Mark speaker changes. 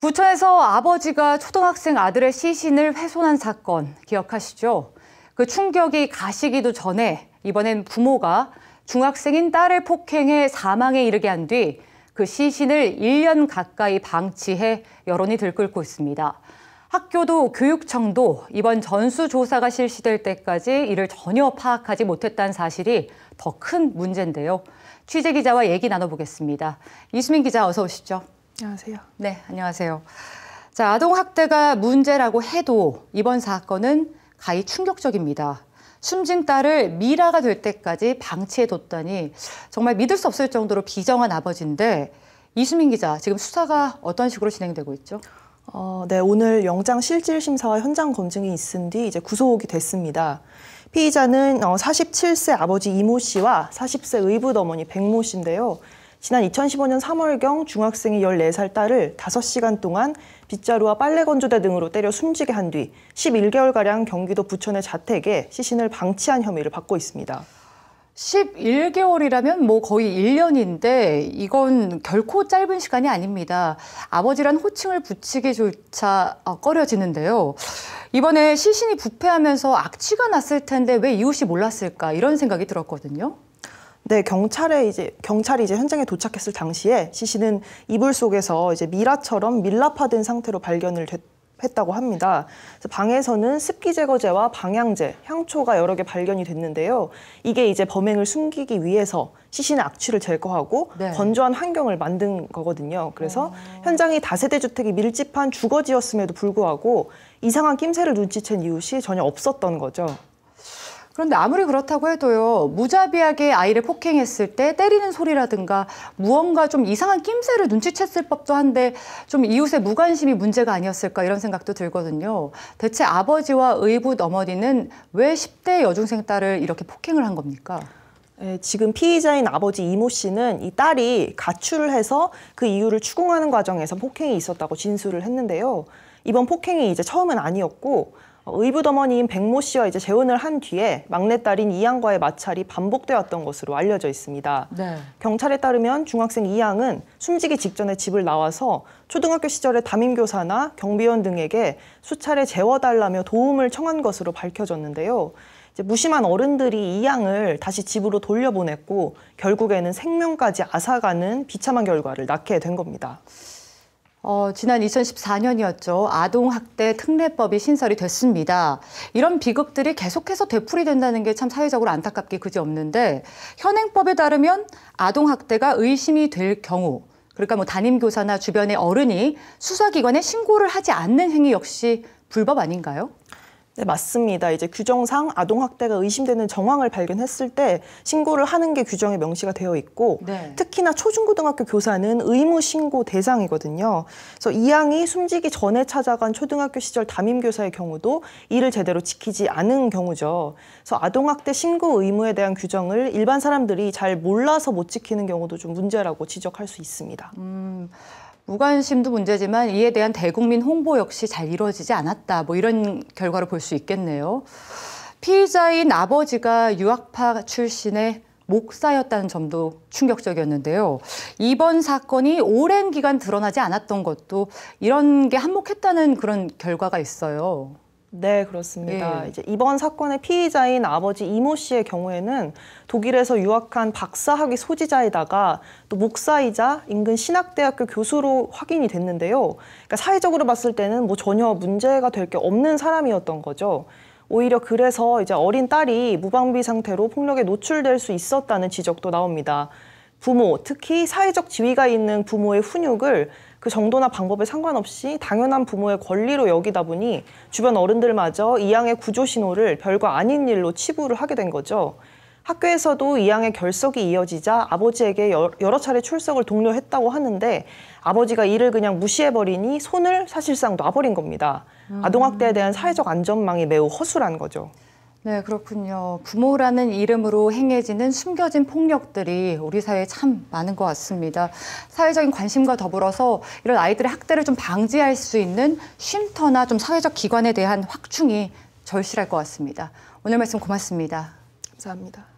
Speaker 1: 부천에서 아버지가 초등학생 아들의 시신을 훼손한 사건 기억하시죠? 그 충격이 가시기도 전에 이번엔 부모가 중학생인 딸을 폭행해 사망에 이르게 한 뒤 그 시신을 1년 가까이 방치해 여론이 들끓고 있습니다. 학교도 교육청도 이번 전수조사가 실시될 때까지 이를 전혀 파악하지 못했다는 사실이 더 큰 문제인데요. 취재기자와 얘기 나눠보겠습니다. 이수민 기자 어서 오시죠. 안녕하세요. 네, 안녕하세요. 자, 아동학대가 문제라고 해도 이번 사건은 가히 충격적입니다. 숨진 딸을 미라가 될 때까지 방치해뒀다니 정말 믿을 수 없을 정도로 비정한 아버지인데 이수민 기자, 지금 수사가 어떤 식으로 진행되고 있죠? 어, 네, 오늘 영장 실질 심사와 현장 검증이 있은
Speaker 2: 뒤 이제 구속이 됐습니다. 피의자는 어, 47세 아버지 이모 씨와 40세 의붓 어머니 백모 씨인데요. 지난 2015년 3월경 중학생이 14살 딸을 5시간 동안 빗자루와 빨래 건조대 등으로 때려 숨지게 한 뒤 11개월가량
Speaker 1: 경기도 부천의 자택에 시신을 방치한 혐의를 받고 있습니다. 11개월이라면 뭐 거의 1년인데 이건 결코 짧은 시간이 아닙니다. 아버지란 호칭을 붙이기조차 어, 꺼려지는데요. 이번에 시신이 부패하면서 악취가 났을 텐데 왜 이웃이 몰랐을까 이런 생각이 들었거든요.
Speaker 2: 네, 경찰에 이제 경찰이 이제 현장에 도착했을 당시에 시신은 이불 속에서 이제 미라처럼 밀랍화된 상태로 발견을 됐. 했다고 합니다. 그래서 방에서는 습기 제거제와 방향제, 향초가 여러 개 발견이 됐는데요. 이게 이제 범행을 숨기기 위해서 시신의 악취를 제거하고 네. 건조한 환경을 만든 거거든요. 그래서 오. 어. 현장이 다세대 주택이 밀집한 주거지였음에도 불구하고 이상한 낌새를 눈치챈 이웃이 전혀 없었던 거죠.
Speaker 1: 그런데 아무리 그렇다고 해도요, 무자비하게 아이를 폭행했을 때 때리는 소리라든가 무언가 좀 이상한 낌새를 눈치챘을 법도 한데 좀 이웃의 무관심이 문제가 아니었을까 이런 생각도 들거든요. 대체 아버지와 의붓 어머니는 왜 10대 여중생 딸을 이렇게 폭행을 한 겁니까? 예, 지금
Speaker 2: 피의자인 아버지 이모 씨는 이 딸이 가출을 해서 그 이유를 추궁하는 과정에서 폭행이 있었다고 진술을 했는데요. 이번 폭행이 이제 처음은 아니었고 의붓어머니인 백모 씨와 이제 재혼을 한 뒤에 막내딸인 이양과의 마찰이 반복되었던 것으로 알려져 있습니다. 네. 경찰에 따르면 중학생 이양은 숨지기 직전에 집을 나와서 초등학교 시절에 담임교사나 경비원 등에게 수차례 재워달라며 도움을 청한 것으로 밝혀졌는데요. 무심한 어른들이 이양을 다시 집으로 돌려보냈고 결국에는 생명까지 앗아가는 비참한 결과를 낳게 된 겁니다.
Speaker 1: 어, 지난 2014년이었죠. 아동학대 특례법이 신설이 됐습니다. 이런 비극들이 계속해서 되풀이 된다는 게 참 사회적으로 안타깝게 그지없는데 현행법에 따르면 아동학대가 의심이 될 경우 그러니까 뭐 담임교사나 주변의 어른이 수사기관에 신고를 하지 않는 행위 역시 불법 아닌가요? 네,
Speaker 2: 맞습니다. 이제 규정상 아동 학대가 의심되는 정황을 발견했을 때 신고를 하는 게 규정에 명시가 되어 있고 네. 특히나 초중고등학교 교사는 의무 신고 대상이거든요. 그래서 이양이 숨지기 전에 찾아간 초등학교 시절 담임 교사의 경우도 이를 제대로 지키지 않은 경우죠. 그래서 아동 학대 신고 의무에 대한 규정을 일반 사람들이
Speaker 1: 잘 몰라서 못 지키는 경우도 좀 문제라고 지적할 수 있습니다. 음... 무관심도 문제지만 이에 대한 대국민 홍보 역시 잘 이루어지지 않았다. 뭐 이런 결과를 볼 수 있겠네요. 피의자인 아버지가 유학파 출신의 목사였다는 점도 충격적이었는데요. 이번 사건이 오랜 기간 드러나지 않았던 것도 이런 게 한몫했다는 그런 결과가 있어요. 네, 그렇습니다. 예. 이제
Speaker 2: 이번 사건의 피의자인 아버지 이모 씨의 경우에는 독일에서 유학한 박사학위 소지자에다가또 목사이자 인근 신학대학교 교수로 확인이 됐는데요. 그러니까 사회적으로 봤을 때는 뭐 전혀 문제가 될 게 없는 사람이었던 거죠. 오히려 그래서 이제 어린 딸이 무방비 상태로 폭력에 노출될 수 있었다는 지적도 나옵니다. 부모, 특히 사회적 지위가 있는 부모의 훈육을 그 정도나 방법에 상관없이 당연한 부모의 권리로 여기다 보니 주변 어른들마저 이양의 구조 신호를 별거 아닌 일로 치부를 하게 된 거죠. 학교에서도 이양의 결석이 이어지자 아버지에게 여러 차례 출석을 독려했다고 하는데 아버지가 이를 그냥 무시해버리니 손을 사실상 놔버린 겁니다. 음. 아동학대에 대한 사회적 안전망이 매우 허술한 거죠.
Speaker 1: 네, 그렇군요. 부모라는 이름으로 행해지는 숨겨진 폭력들이 우리 사회에 참 많은 것 같습니다. 사회적인 관심과 더불어서 이런 아이들의 학대를 좀 방지할 수 있는 쉼터나 좀 사회적 기관에 대한 확충이 절실할 것 같습니다. 오늘 말씀 고맙습니다. 감사합니다.